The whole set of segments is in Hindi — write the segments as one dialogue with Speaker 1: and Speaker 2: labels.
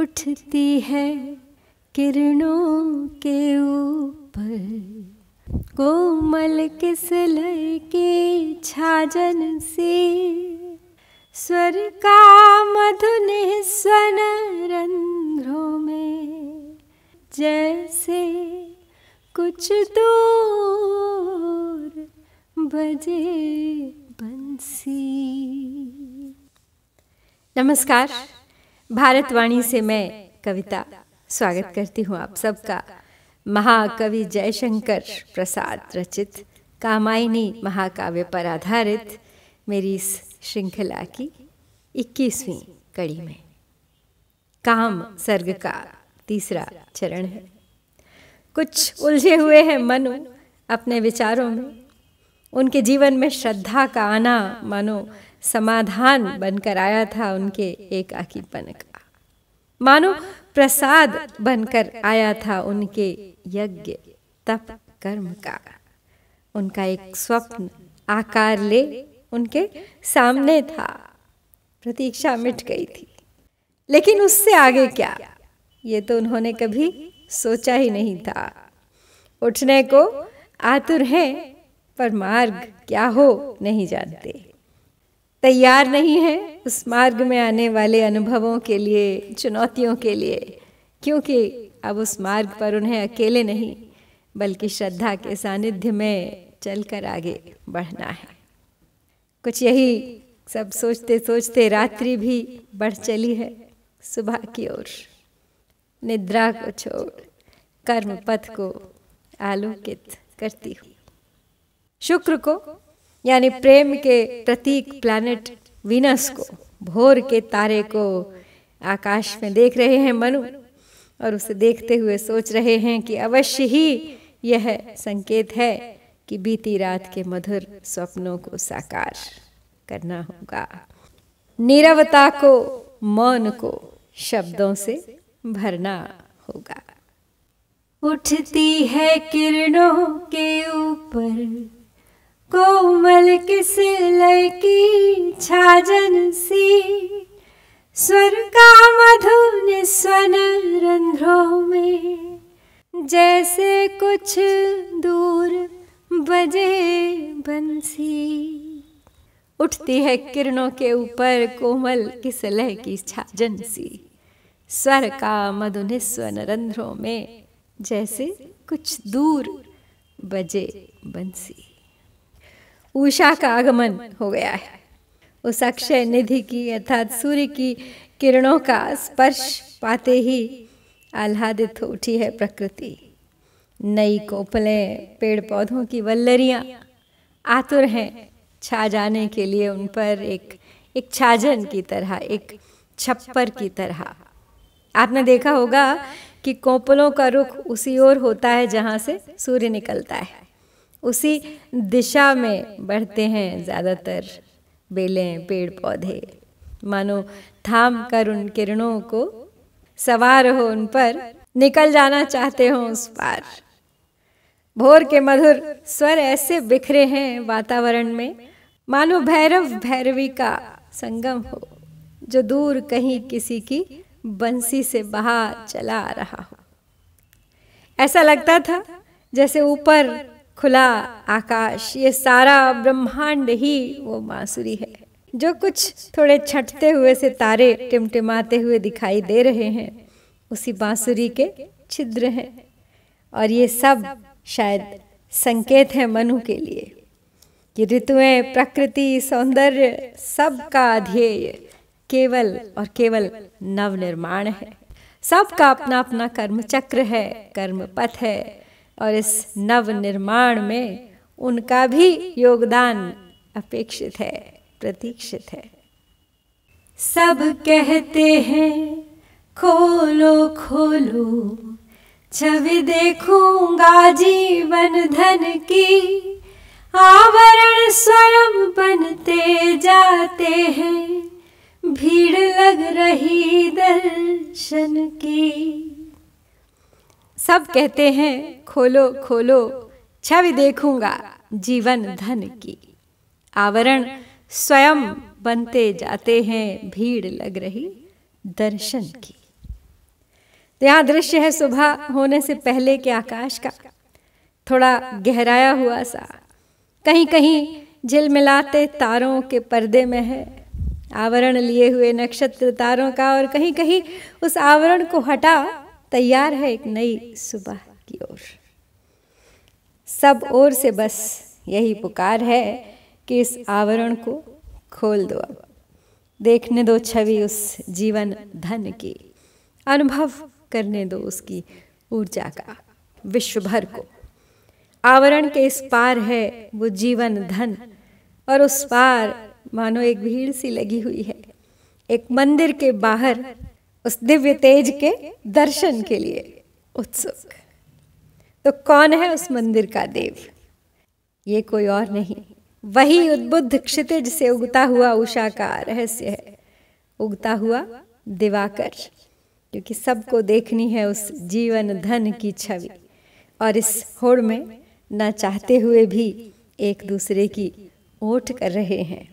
Speaker 1: उठती है किरणों के ऊपर कोमल किस के छाजन से स्वर का मधुन स्वन रंध्रों में जैसे कुछ दूर बजे बंसी नमस्कार भारतवाणी से मैं कविता स्वागत करती हूँ आप सबका महाकवि जयशंकर प्रसाद रचित कामायनी महाकाव्य पर आधारित मेरी इस श्रृंखला की इक्कीसवीं कड़ी में काम सर्ग का तीसरा चरण है कुछ उलझे हुए हैं मनु अपने विचारों में उनके जीवन में श्रद्धा का आना मानो समाधान बनकर आया था उनके एक आकीपन का मानो प्रसाद बनकर आया था उनके यज्ञ तप कर्म का उनका एक स्वप्न आकार ले उनके सामने था प्रतीक्षा मिट गई थी लेकिन उससे आगे क्या ये तो उन्होंने कभी सोचा ही नहीं था उठने को आतुर हैं पर मार्ग क्या हो नहीं जानते तैयार नहीं है उस मार्ग में आने वाले अनुभवों के लिए चुनौतियों के लिए क्योंकि अब उस मार्ग पर उन्हें अकेले नहीं बल्कि श्रद्धा के सानिध्य में चलकर आगे बढ़ना है कुछ यही सब सोचते सोचते रात्रि भी बढ़ चली है सुबह की ओर निद्रा को छोड़ कर्म पथ को आलोकित करती हूँ शुक्र को यानी प्रेम के प्रतीक प्लैनेट वीनस को भोर के तारे को आकाश में देख रहे हैं मनु और उसे देखते हुए सोच रहे हैं कि अवश्य ही यह संकेत है कि बीती रात के मधुर स्वप्नों को साकार करना होगा नीरवता को मौन को शब्दों से भरना होगा उठती है किरणों के ऊपर कोमल किस लय की छाजन सी स्वर का मधु निस्वन रंध्रों में जैसे कुछ दूर बजे बंसी उठती है किरणों के ऊपर कोमल किस लय की छाजन सी स्वर का मधु निस्वन रंध्रों में जैसे कुछ दूर बजे बंसी उषा का आगमन हो गया है उस अक्षय निधि की अर्थात सूर्य की किरणों का स्पर्श पाते ही आह्लादित हो उठी है प्रकृति नई कोपलें पेड़ पौधों की वल्लरियाँ आतुर हैं छा जाने के लिए उन पर एक एक छाजन की तरह एक छप्पर की तरह आपने देखा होगा कि कोपलों का रुख उसी ओर होता है जहाँ से सूर्य निकलता है उसी दिशा में बढ़ते हैं ज़्यादातर बेलें पेड़ पौधे मानो थाम कर उन किरणों को सवार हो उन पर निकल जाना चाहते हो उस पार भोर के मधुर स्वर ऐसे बिखरे हैं वातावरण में मानो भैरव भैरवी का संगम हो जो दूर कहीं किसी की बंसी से बहा चला आ रहा हो ऐसा लगता था जैसे ऊपर खुला आकाश ये सारा ब्रह्मांड ही वो बांसुरी है जो कुछ थोड़े छटते हुए तारे टिमटिमाते हुए दिखाई दे रहे हैं उसी बांसुरी के छिद्र हैं और ये सब शायद संकेत है मनु के लिए कि ऋतुएं प्रकृति सौंदर्य सब का ध्येय केवल और केवल नवनिर्माण है सबका अपना अपना कर्म चक्र है कर्म पथ है और इस नव निर्माण में उनका भी योगदान अपेक्षित है प्रतीक्षित है सब कहते हैं खोलो खोलो छवि देखूंगा जीवन धन की आवरण स्वयं बनते जाते हैं भीड़ लग रही दर्शन की सब कहते हैं खोलो खोलो छवि देखूंगा जीवन धन की आवरण स्वयं बनते जाते हैं भीड़ लग रही दर्शन की तो यहाँ दृश्य है सुबह होने से पहले के आकाश का थोड़ा गहराया हुआ सा कहीं कहीं झिलमिलाते तारों के पर्दे में है आवरण लिए हुए नक्षत्र तारों का और कहीं कहीं उस आवरण को हटा तैयार है एक नई सुबह की ओर सब ओर से बस यही पुकार है कि इस आवरण को खोल दो अब देखने दो छवि उस जीवन धन की अनुभव करने दो उसकी ऊर्जा का विश्व भर को आवरण के इस पार है वो जीवन धन और उस पार मानो एक भीड़ सी लगी हुई है एक मंदिर के बाहर उस दिव्य तेज के दर्शन के लिए उत्सुक तो कौन है उस मंदिर का देव ये कोई और नहीं वही उद्बुद्ध क्षितिज से उगता हुआ उषा का रहस्य है उगता हुआ दिवाकर क्योंकि सबको देखनी है उस जीवन धन की छवि और इस होड़ में ना चाहते हुए भी एक दूसरे की ओट कर रहे हैं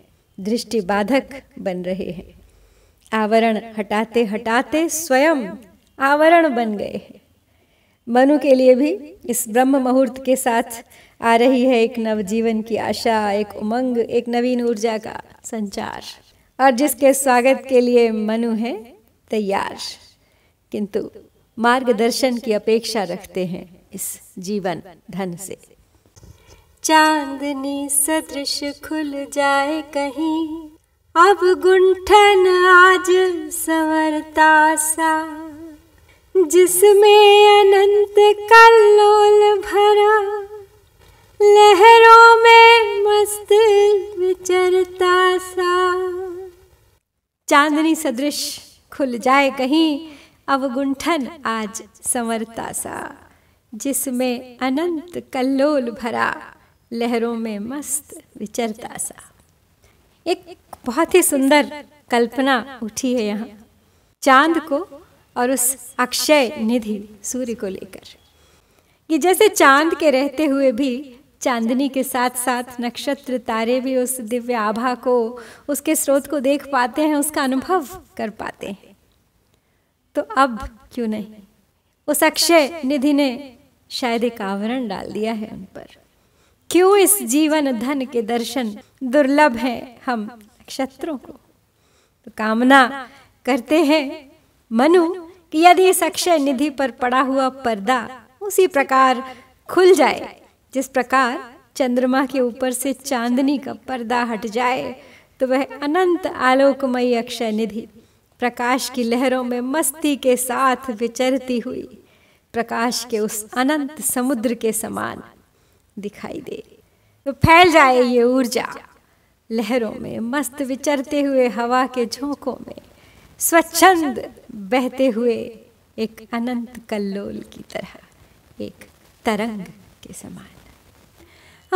Speaker 1: दृष्टि बाधक बन रहे हैं आवरण हटाते हटाते स्वयं आवरण बन गए हैं मनु के लिए भी इस ब्रह्म मुहूर्त के साथ आ रही है एक नवजीवन की आशा एक उमंग एक नवीन ऊर्जा का संचार और जिसके स्वागत के लिए मनु है तैयार किंतु मार्गदर्शन की अपेक्षा रखते हैं इस जीवन धन से चांदनी सदृश खुल जाए कहीं अब गुंठन आज संवरता सा जिसमें अनंत कल्लोल भरा लहरों में मस्त विचरता सा चांदनी सदृश खुल जाए कहीं गुंठन आज संवरता सा जिसमें अनंत कल्लोल भरा लहरों में मस्त विचरता सा एक बहुत ही सुंदर कल्पना उठी है यहाँ चांद को और उस अक्षय निधि सूर्य को लेकर कि जैसे चांद के रहते हुए भी चांदनी के साथ साथ नक्षत्र तारे भी उस दिव्य आभा को उसके स्रोत को देख पाते हैं उसका अनुभव कर पाते हैं तो अब क्यों नहीं उस अक्षय निधि ने शायद एक आवरण डाल दिया है उन पर क्यों इस जीवन धन के दर्शन दुर्लभ है हम नक्षत्रों को तो कामना करते हैं मनु कि यदि इस अक्षय निधि पर पड़ा हुआ पर्दा उसी प्रकार खुल जाए जिस प्रकार चंद्रमा के ऊपर से चांदनी का पर्दा हट जाए तो वह अनंत आलोकमयी अक्षय निधि प्रकाश की लहरों में मस्ती के साथ विचरती हुई प्रकाश के उस अनंत समुद्र के समान दिखाई दे तो फैल जाए ये ऊर्जा लहरों में मस्त विचरते हुए हवा के झोंकों में स्वच्छंद बहते हुए एक अनंत कल्लोल की तरह एक तरंग के समान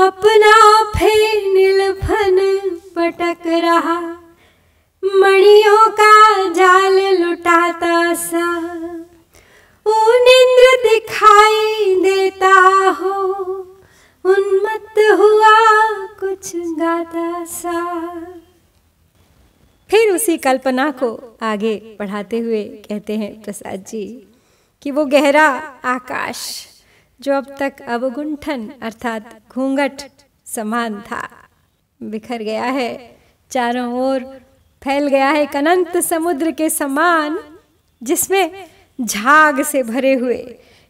Speaker 1: अपना नील फन पटक रहा मणियों का जाल लुटाता सा ऊन इंद्र दिखाई देता हो उन्मत्त हुआ कुछ गाता सा फिर उसी कल्पना को आगे पढ़ाते हुए कहते हैं प्रसाद जी कि वो गहरा आकाश जो अब तक अवगुंठन अर्थात घूंघट समान था बिखर गया है चारों ओर फैल गया है अनंत समुद्र के समान जिसमें झाग से भरे हुए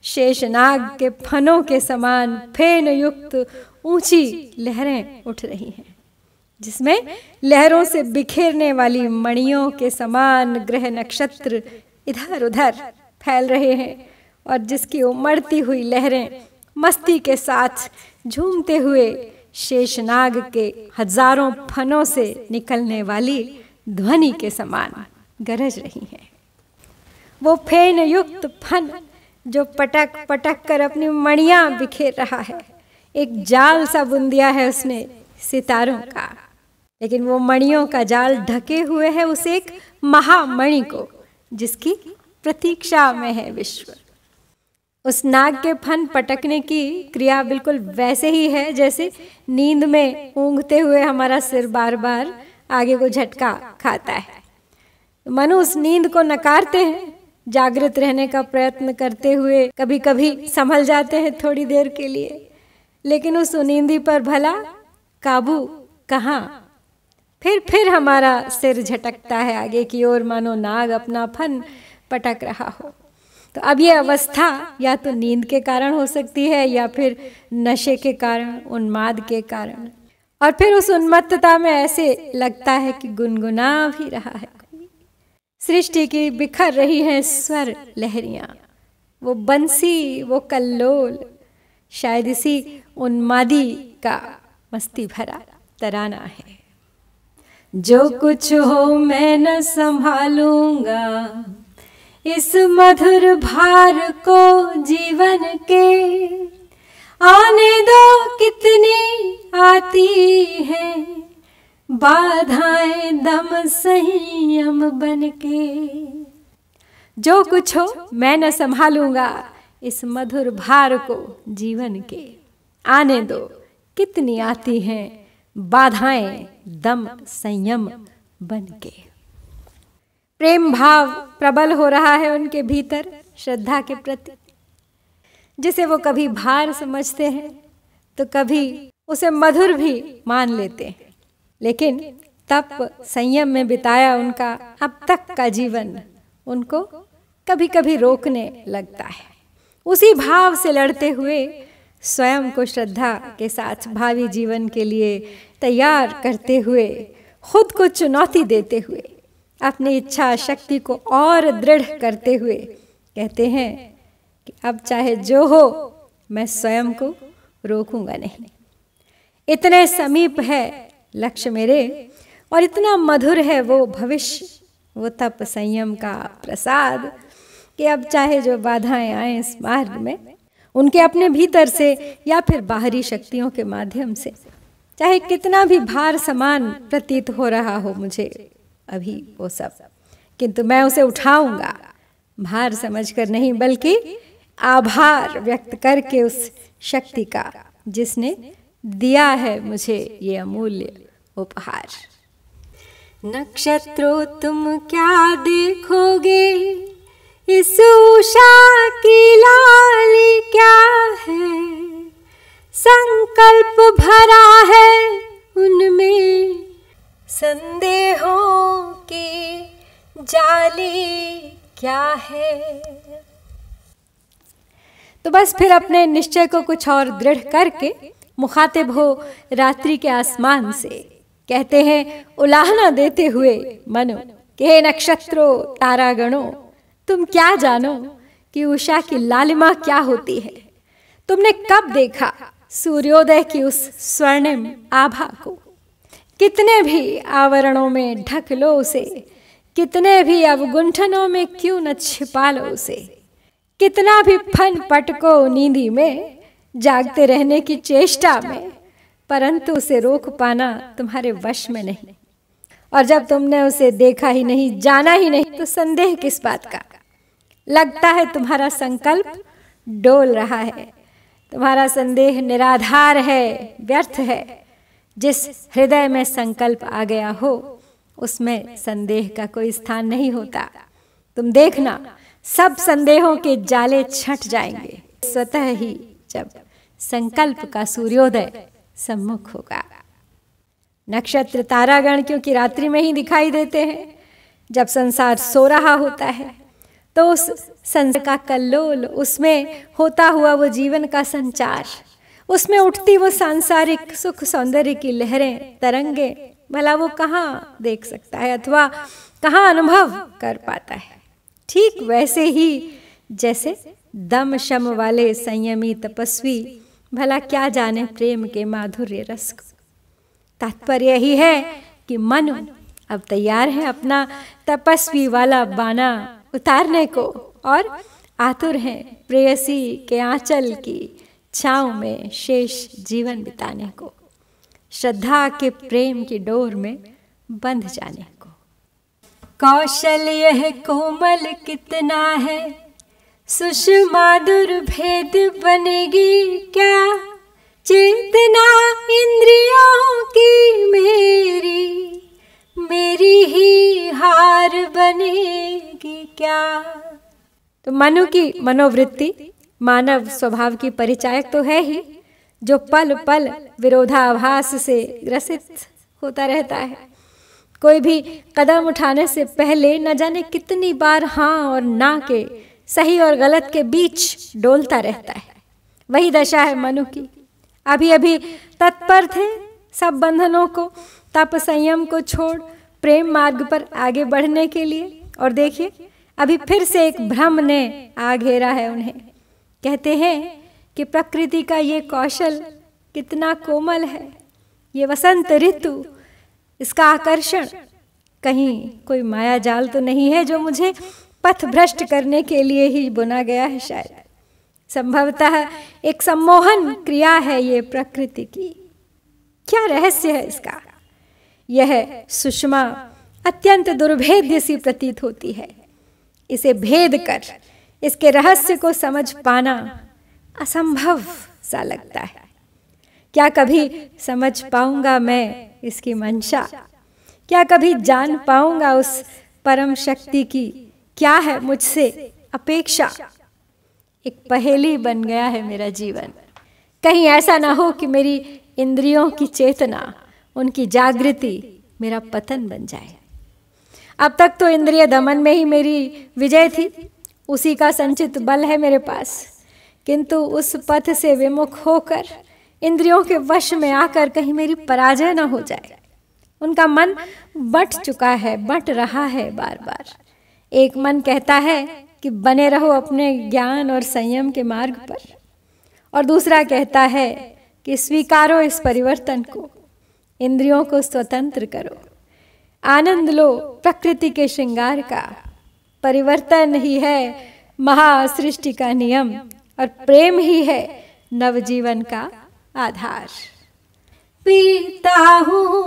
Speaker 1: शेषनाग के फनों के समान फेन युक्त ऊंची लहरें उठ रही हैं जिसमें लहरों से बिखेरने वाली मणियों के समान ग्रह नक्षत्र इधर उधर फैल रहे हैं और जिसकी उमड़ती हुई लहरें मस्ती के साथ झूमते हुए शेषनाग के हजारों फनों से निकलने वाली ध्वनि के समान गरज रही हैं वो फेन युक्त फन जो पटक पटक कर अपनी मणिया बिखेर रहा है एक जाल सा बुन दिया है उसने सितारों का लेकिन वो मणियों का जाल ढके हुए है उस एक महामणि को जिसकी प्रतीक्षा में है विश्व उस नाग के फन पटकने की क्रिया बिल्कुल वैसे ही है जैसे नींद में ऊँगते हुए हमारा सिर बार बार आगे को झटका खाता है मनु उस नींद को नकारते हैं जागृत रहने का प्रयत्न करते हुए कभी कभी संभल जाते हैं थोड़ी देर के लिए लेकिन उस नींदी पर भला काबू कहाँ फिर फिर हमारा सिर झटकता है आगे की ओर मानो नाग अपना फन पटक रहा हो तो अब ये अवस्था या तो नींद के कारण हो सकती है या फिर नशे के कारण उन्माद के कारण और फिर उस उन्मत्तता में ऐसे लगता है कि गुनगुना भी रहा है सृष्टि की बिखर रही हैं स्वर लहरियां वो बंसी वो कल्लोल शायद इसी उन्मादी का मस्ती भरा तराना है जो कुछ हो मैं न संभालूंगा इस मधुर भार को जीवन के आने दो कितनी आती है बाधाएं दम संयम बनके जो कुछ हो मैं न संभालूंगा इस मधुर भार को जीवन के आने दो कितनी आती हैं बाधाएं दम संयम बनके प्रेम भाव प्रबल हो रहा है उनके भीतर श्रद्धा के प्रति जिसे वो कभी भार समझते हैं तो कभी उसे मधुर भी मान लेते हैं लेकिन तप संयम में बिताया उनका अब तक का जीवन उनको कभी कभी रोकने लगता है उसी भाव से लड़ते हुए स्वयं को श्रद्धा के साथ भावी जीवन के लिए तैयार करते हुए खुद को चुनौती देते हुए अपनी इच्छा शक्ति को और दृढ़ करते हुए कहते हैं कि अब चाहे जो हो मैं स्वयं को रोकूंगा नहीं इतने समीप है लक्ष्य मेरे और इतना मधुर है वो भविष्य वो तप संयम का प्रसाद कि अब चाहे जो बाधाएं आए इस मार्ग में उनके अपने भीतर से या फिर बाहरी शक्तियों के माध्यम से चाहे कितना भी भार समान प्रतीत हो रहा हो मुझे अभी वो सब किंतु मैं उसे उठाऊंगा भार समझकर नहीं बल्कि आभार व्यक्त करके उस शक्ति का जिसने दिया है मुझे ये अमूल्य उपहार नक्षत्रों तुम क्या देखोगे इस उषा की लाली क्या है संकल्प भरा है उनमें संदेहों की जाली क्या है तो बस फिर अपने निश्चय को कुछ और दृढ़ करके मुखातिब हो रात्रि के आसमान से कहते हैं उलाहना देते हुए मनो के नक्षत्रो तारागणों तुम क्या जानो कि उषा की लालिमा क्या होती है तुमने कब देखा सूर्योदय की उस स्वर्णिम आभा को कितने भी आवरणों में ढक लो उसे कितने भी अवगुंठनों में क्यों न छिपा लो उसे कितना भी फन पटको नींदी में जागते रहने की चेष्टा में परंतु उसे रोक पाना तुम्हारे वश में नहीं और जब तुमने उसे देखा ही नहीं जाना ही नहीं तो संदेह किस बात का लगता है तुम्हारा संकल्प डोल रहा है तुम्हारा संदेह निराधार है व्यर्थ है जिस हृदय में संकल्प आ गया हो उसमें संदेह का कोई स्थान नहीं होता तुम देखना सब संदेहों के जाले छट जाएंगे स्वतः ही जब संकल्प का सूर्योदय सम्मुख होगा नक्षत्र तारागण क्योंकि रात्रि में ही दिखाई देते हैं जब संसार सो रहा होता है तो उस संसार का कल्लोल उसमें होता हुआ वो जीवन का संचार उसमें उठती वो सांसारिक सुख सौंदर्य की लहरें तरंगे भला वो कहाँ देख सकता है अथवा कहाँ अनुभव कर पाता है ठीक वैसे ही जैसे दम शम वाले संयमी तपस्वी भला क्या जाने प्रेम के माधुर्य रस को तात्पर्य ही है कि मन अब तैयार है अपना तपस्वी वाला बाना उतारने को और आतुर है प्रेयसी के आंचल की छाव में शेष जीवन बिताने को श्रद्धा के प्रेम की डोर में बंध जाने को कौशल यह कोमल कितना है सुषमा दुर्भेद बनेगी क्या चेतना इंद्रियों की मेरी मेरी ही हार बनेगी क्या तो मनु की मनोवृत्ति मानव स्वभाव की परिचायक तो है ही जो पल पल विरोधाभास से ग्रसित होता रहता है कोई भी कदम उठाने से पहले न जाने कितनी बार हाँ और ना के सही और गलत के बीच डोलता रहता है वही दशा है मनु की अभी अभी तत्पर थे सब बंधनों को तप संयम को छोड़ प्रेम मार्ग पर आगे बढ़ने के लिए और देखिए अभी फिर से एक भ्रम ने आ घेरा है उन्हें कहते हैं कि प्रकृति का ये कौशल कितना कोमल है ये वसंत ऋतु इसका आकर्षण कहीं कोई माया जाल तो नहीं है जो मुझे पथ भ्रष्ट करने के लिए ही बुना गया है शायद संभवतः एक सम्मोहन क्रिया है ये प्रकृति की क्या रहस्य है इसका यह सुषमा अत्यंत दुर्भेद्य सी प्रतीत होती है इसे भेद कर इसके रहस्य को समझ पाना असंभव सा लगता है क्या कभी समझ पाऊंगा मैं इसकी मंशा क्या कभी जान पाऊंगा उस परम शक्ति की क्या है मुझसे अपेक्षा एक पहेली बन गया है मेरा जीवन कहीं ऐसा ना हो कि मेरी इंद्रियों की चेतना उनकी जागृति मेरा पतन बन जाए अब तक तो इंद्रिय दमन में ही मेरी विजय थी उसी का संचित बल है मेरे पास किंतु उस पथ से विमुख होकर इंद्रियों के वश में आकर कहीं मेरी पराजय ना हो जाए उनका मन बट चुका है बट रहा है बार बार एक मन कहता है कि बने रहो अपने ज्ञान और संयम के मार्ग पर और दूसरा कहता है कि स्वीकारो इस परिवर्तन को इंद्रियों को स्वतंत्र करो आनंद लो प्रकृति के श्रृंगार का परिवर्तन ही है महासृष्टि का नियम और प्रेम ही है नवजीवन का आधार पीता हूँ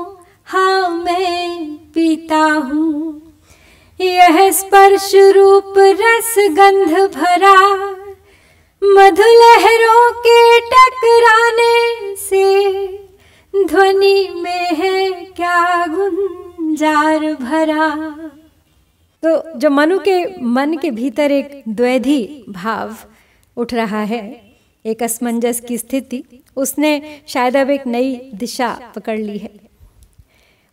Speaker 1: हाँ मैं पीता हूँ यह स्पर्श रूप रस गंध भरा
Speaker 2: मधु लहरों
Speaker 1: के टकराने से ध्वनि में है क्या गुंजार भरा तो जो मनु के मन के भीतर एक द्वैधी भाव उठ रहा है एक असमंजस की स्थिति उसने शायद अब एक नई दिशा पकड़ ली है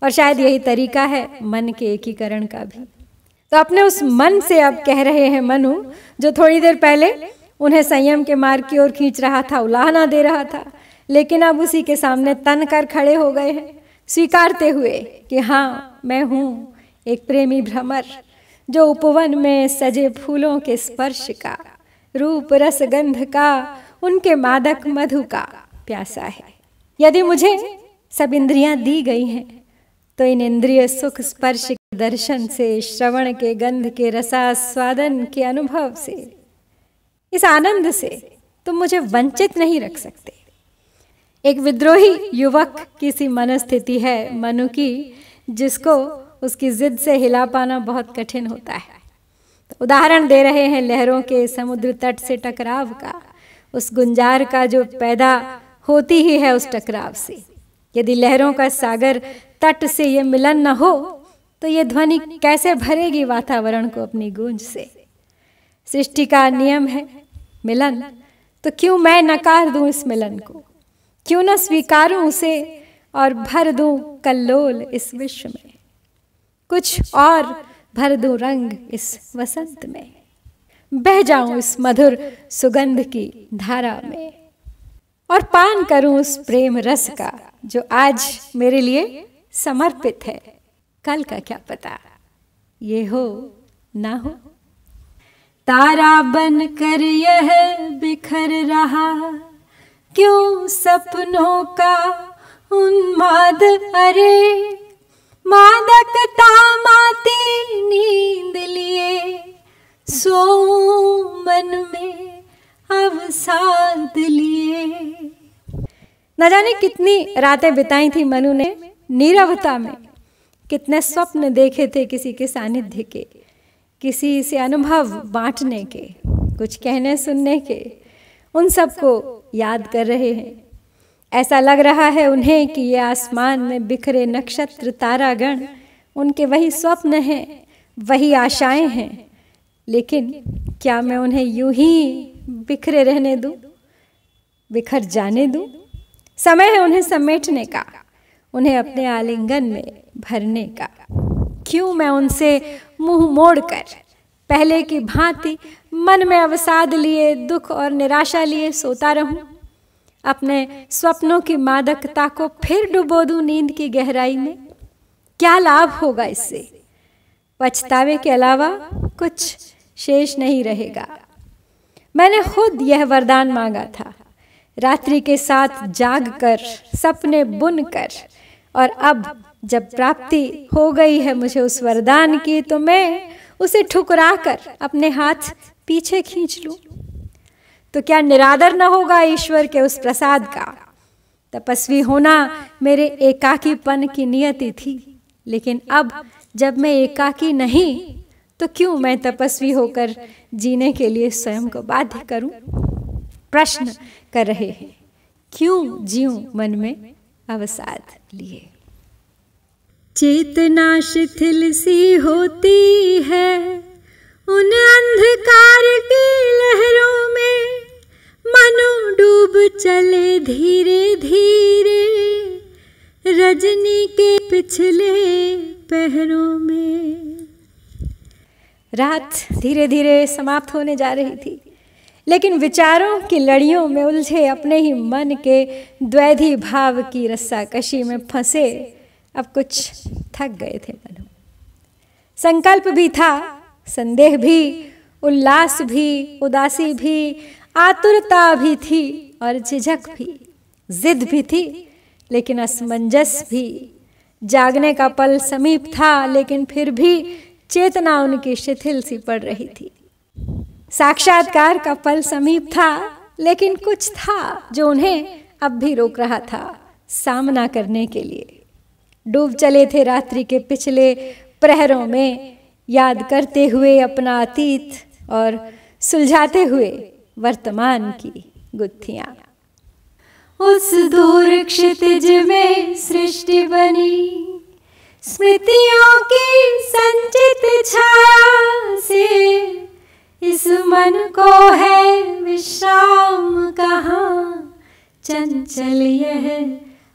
Speaker 1: और शायद यही तरीका है मन के एकीकरण का भी तो अपने उस मन से अब कह रहे हैं मनु जो थोड़ी देर पहले उन्हें संयम के मार्ग की ओर खींच रहा था उलाहना दे रहा था लेकिन अब उसी के सामने तन कर खड़े हो गए हैं स्वीकारते हुए कि हाँ मैं हूँ एक प्रेमी भ्रमर जो उपवन में सजे फूलों के स्पर्श का रूप रस गंध का उनके मादक मधु का प्यासा है यदि मुझे सब इंद्रियां दी गई हैं तो इन इंद्रिय सुख स्पर्श दर्शन से श्रवण के गंध के रसास्वादन के अनुभव से इस आनंद से तुम मुझे वंचित नहीं रख सकते एक विद्रोही युवक की सी मनस्थिति है मनु की जिसको उसकी जिद से हिला पाना बहुत कठिन होता है तो उदाहरण दे रहे हैं लहरों के समुद्र तट से टकराव का उस गुंजार का जो पैदा होती ही है उस टकराव से यदि लहरों का सागर तट से ये मिलन न हो तो ये ध्वनि कैसे भरेगी वातावरण को अपनी गूंज से सृष्टि का नियम है मिलन तो क्यों मैं नकार दूं इस मिलन को क्यों ना स्वीकारूं उसे और भर दूं कल्लोल इस विश्व में कुछ और भर दूं रंग इस वसंत में बह जाऊं इस मधुर सुगंध की धारा में और पान करूं उस प्रेम रस का जो आज मेरे लिए समर्पित है कल का क्या पता ये हो ना हो तारा बन कर यह बिखर रहा क्यों सपनों का उन्माद अरे मादकता तामाती नींद लिए सो मन में अवसाद लिए न जाने कितनी रातें बिताई थी मनु ने नीरवता में कितने स्वप्न देखे थे किसी के सानिध्य के किसी से अनुभव बांटने के कुछ कहने सुनने के उन सबको याद कर रहे हैं ऐसा लग रहा है उन्हें कि ये आसमान में बिखरे नक्षत्र तारागण उनके वही स्वप्न हैं वही आशाएं हैं लेकिन क्या मैं उन्हें यूं ही बिखरे रहने दूं बिखर जाने दूं समय है उन्हें समेटने का उन्हें अपने आलिंगन में भरने का क्यों मैं उनसे मुंह मोड़कर पहले की भांति मन में अवसाद लिए दुख और निराशा लिए सोता रहूं अपने स्वप्नों की मादकता को फिर डुबो दूं नींद की गहराई में क्या लाभ होगा इससे पछतावे के अलावा कुछ शेष नहीं रहेगा मैंने खुद यह वरदान मांगा था रात्रि के साथ जाग कर सपने बुन कर और अब जब प्राप्ति हो गई है मुझे उस वरदान की तो मैं उसे ठुकरा कर अपने हाथ पीछे खींच लू तो क्या निरादर न होगा ईश्वर के उस प्रसाद का तपस्वी होना मेरे एकाकीपन की नियति थी लेकिन अब जब मैं एकाकी नहीं तो क्यों मैं तपस्वी होकर जीने के लिए स्वयं को बाध्य करूं? प्रश्न कर रहे हैं क्यों जीऊ मन में अवसाद लिए चेतना शिथिल सी होती है उन अंधकार की लहरों में मनो डूब चले धीरे धीरे रजनी के पिछले पहरों में रात धीरे धीरे समाप्त होने जा रही थी लेकिन विचारों की लड़ियों में उलझे अपने ही मन के द्वैधी भाव की रस्साकशी में फंसे अब कुछ थक गए थे मनु संकल्प भी था संदेह भी उल्लास भी उदासी भी आतुरता भी थी और झिझक भी जिद भी थी लेकिन असमंजस भी जागने का पल समीप था लेकिन फिर भी चेतना उनकी शिथिल सी पड़ रही थी साक्षात्कार का पल समीप था लेकिन कुछ था जो उन्हें अब भी रोक रहा था सामना करने के लिए डूब चले थे रात्रि के पिछले प्रहरों में याद करते हुए अपना अतीत और सुलझाते हुए वर्तमान की गुत्थियां उस दूर क्षितिज में सृष्टि बनी स्मृतियों की संचित छाया से इस मन को है विश्राम कहाँ चंचल यह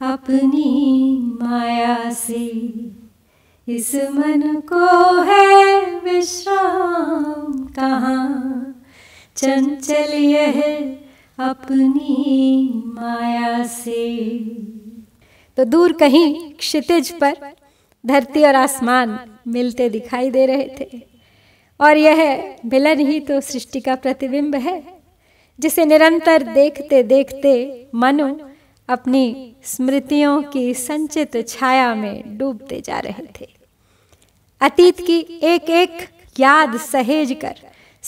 Speaker 1: अपनी माया से इस मन को है विश्राम कहाँ चंचल यह अपनी माया से तो दूर कहीं क्षितिज पर धरती और आसमान मिलते दिखाई दे रहे थे और यह मिलन ही तो सृष्टि का प्रतिबिंब है जिसे निरंतर देखते देखते मनु अपनी स्मृतियों की संचित छाया में डूबते जा रहे थे अतीत की एक एक याद सहेज कर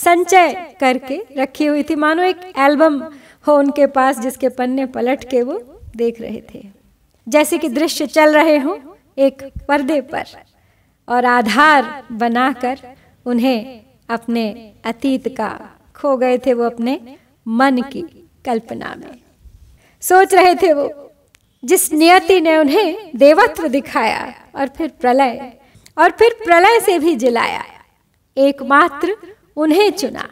Speaker 1: संचय करके रखी हुई थी मानो एक एल्बम हो उनके पास जिसके पन्ने पलट के वो देख रहे थे जैसे कि दृश्य चल रहे हो एक पर्दे पर और आधार बनाकर उन्हें अपने अतीत का खो गए थे वो अपने मन की कल्पना में सोच रहे थे वो जिस नियति ने उन्हें देवत्व दिखाया और फिर प्रलय और फिर प्रलय से भी जिलाया एकमात्र उन्हें चुना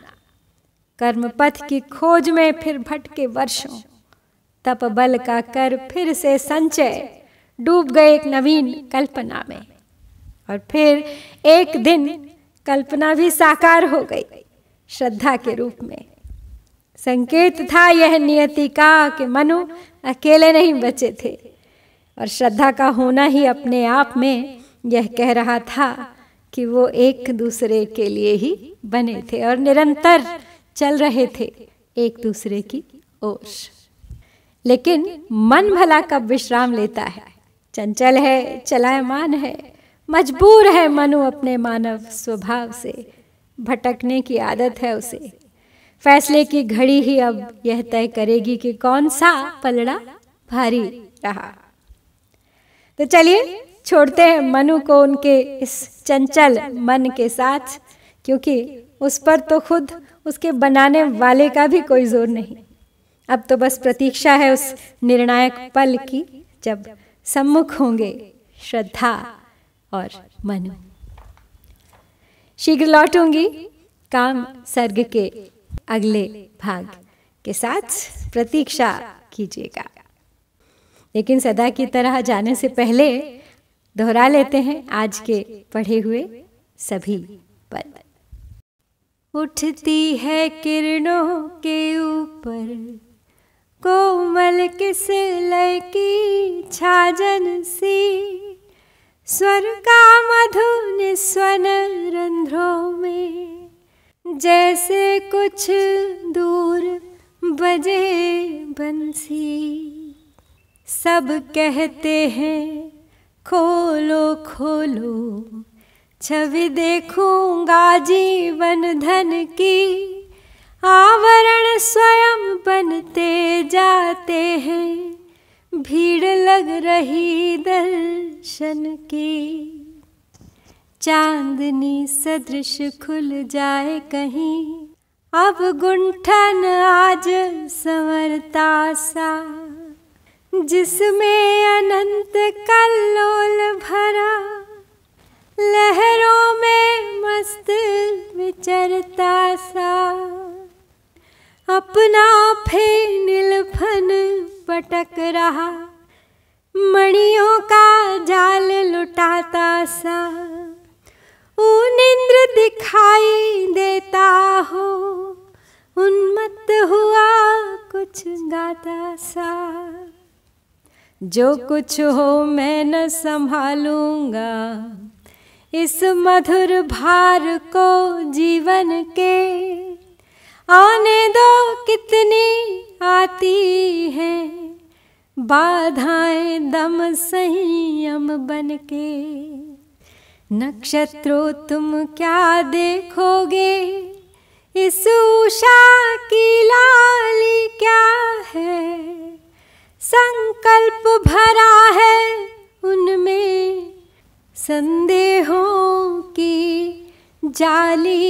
Speaker 1: कर्मपथ की खोज में फिर भटके वर्षों तप बल का कर फिर से संचय डूब गए एक नवीन कल्पना में और फिर एक दिन कल्पना भी साकार हो गई श्रद्धा के रूप में संकेत था यह नियति का कि मनु अकेले नहीं बचे थे और श्रद्धा का होना ही अपने आप में यह कह रहा था कि वो एक दूसरे के लिए ही बने थे और निरंतर चल रहे थे एक दूसरे की ओर लेकिन मन भला कब विश्राम लेता है चंचल है चलायमान है मजबूर है मनु अपने मानव स्वभाव से भटकने की आदत है उसे फैसले की घड़ी ही अब यह तय करेगी कि कौन सा पलड़ा भारी रहा तो चलिए छोड़ते हैं मनु को उनके इस चंचल मन के साथ क्योंकि उस पर तो खुद उसके बनाने वाले का भी कोई जोर नहीं अब तो बस प्रतीक्षा है उस निर्णायक पल की जब सम्मुख होंगे श्रद्धा और मनु शीघ्र लौटूंगी काम सर्ग के अगले भाग के साथ प्रतीक्षा कीजिएगा लेकिन सदा की तरह जाने से पहले दोहरा लेते हैं आज के पढ़े हुए सभी पद उठती है किरणों के ऊपर कोमल किस लय की छाजन सी स्वर का मधुन स्वन रंध्रों में जैसे कुछ दूर बजे बंसी सब कहते हैं खोलो खोलो छवि देखूंगा जीवन धन की आवरण स्वयं बनते जाते हैं भीड़ लग रही दर्शन की चांदनी सदृश खुल जाए कहीं अब गुंठन आज संवरता सा जिसमें अनंत कल्लोल भरा लहरों में मस्त विचरता सा अपना फिर नीलफन पटक रहा मणियों का जाल लुटाता सा इंद्र दिखाई देता हो उन्मत्त हुआ कुछ गाता सा जो कुछ हो मैं न संभालूंगा इस मधुर भार को जीवन के आने दो कितनी आती है बाधाएं दम संयम बन के नक्षत्रों तुम क्या देखोगे इस उषा की लाली क्या है संकल्प भरा है उनमें संदेहों की जाली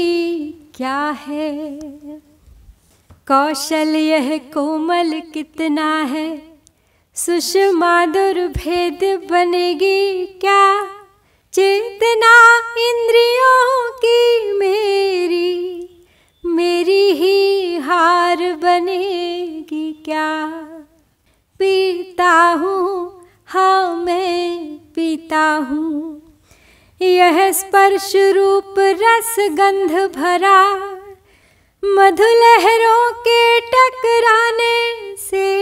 Speaker 1: क्या है कौशल यह कोमल कितना है सुषमा दुर्भेद बनेगी क्या चेतना इंद्रियों की मेरी मेरी ही हार बनेगी क्या पीता हूँ हाँ मैं पीता हूँ यह स्पर्श रूप रस गंध भरा मधु लहरों के टकराने से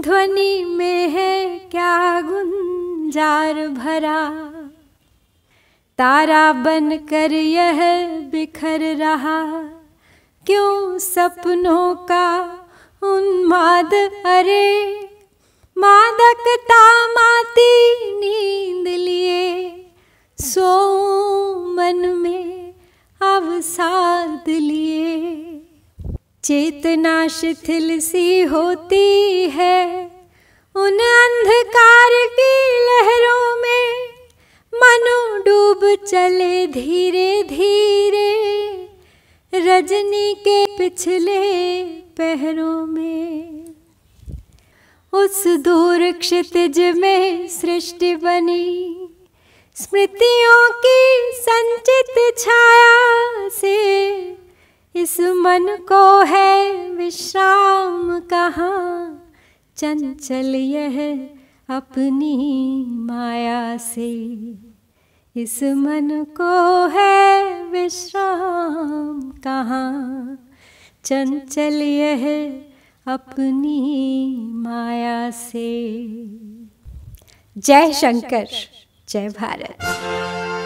Speaker 1: ध्वनि में है क्या गुंजार भरा तारा बन कर यह बिखर रहा क्यों सपनों का उन्माद अरे मादकता माती नींद लिए सो मन में अवसाद लिए चेतना शिथिल सी होती है उन अंधकार की लहरों में मनो डूब चले धीरे धीरे रजनी के पिछले पहरों में उस दूर क्षितिज में सृष्टि बनी स्मृतियों की संचित छाया से इस मन को है विश्राम कहाँ चंचल यह अपनी माया से इस मन को है विश्राम कहाँ चंचल यह अपनी माया से जय शंकर जय भारत